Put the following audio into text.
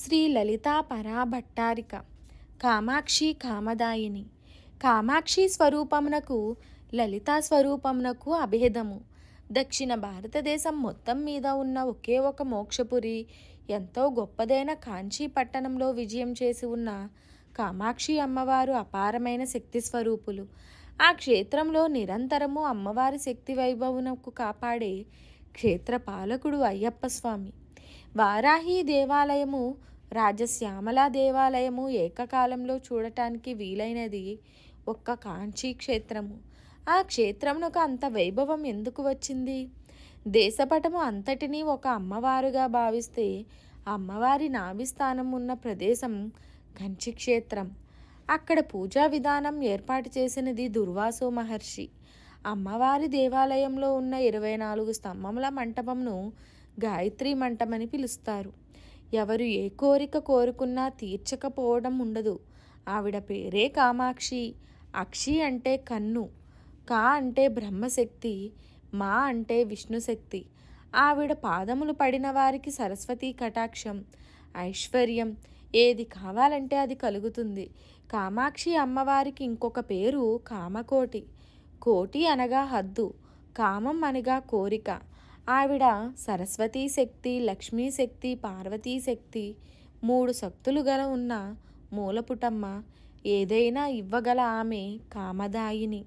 శ్రీ లలితా పరాభట్టారిక కామాక్షి కామదాయిని కామాక్షి స్వరూపమునకు లలితా స్వరూపమునకు అభేదము దక్షిణ భారతదేశం మొత్తం మీద ఉన్న ఒకే ఒక మోక్షపురి ఎంతో గొప్పదైన కాంచీ పట్టణంలో విజయం చేసి ఉన్న కామాక్షి అమ్మవారు అపారమైన శక్తి స్వరూపులు ఆ క్షేత్రంలో నిరంతరము అమ్మవారి శక్తి వైభవనకు కాపాడే క్షేత్ర పాలకుడు అయ్యప్ప స్వామి వారాహి దేవాలయము రాజశ్యామల దేవాలయము ఏకకాలంలో చూడటానికి వీలైనది ఒక్క కాంచీ క్షేత్రము ఆ క్షేత్రమునకు అంత వైభవం ఎందుకు వచ్చింది దేశపటము అంతటినీ ఒక అమ్మవారుగా భావిస్తే అమ్మవారి నాభిస్థానం ఉన్న ప్రదేశం కంచి క్షేత్రం అక్కడ పూజా విధానం ఏర్పాటు చేసినది దుర్వాసు మహర్షి అమ్మవారి దేవాలయంలో ఉన్న ఇరవై నాలుగు స్తంభముల మంటపంను గాయత్రి మంటమని పిలుస్తారు ఎవరు ఏ కోరిక కోరుకున్నా తీర్చకపోవడం ఉండదు ఆవిడ పేరే కామాక్షి అక్షి అంటే కన్ను కా అంటే బ్రహ్మశక్తి మా అంటే విష్ణుశక్తి ఆవిడ పాదములు పడిన వారికి సరస్వతి కటాక్షం ఐశ్వర్యం ఏది కావాలంటే అది కలుగుతుంది కామాక్షి అమ్మవారికి ఇంకొక పేరు కామకోటి కోటి అనగా హద్దు కామం అనగా కోరిక ఆవిడ సరస్వతీ శక్తి లక్ష్మీ శక్తి పార్వతీ శక్తి మూడు శక్తులు గల ఉన్న మూలపుటమ్మ ఏదైనా ఇవ్వగల ఆమె కామదాయిని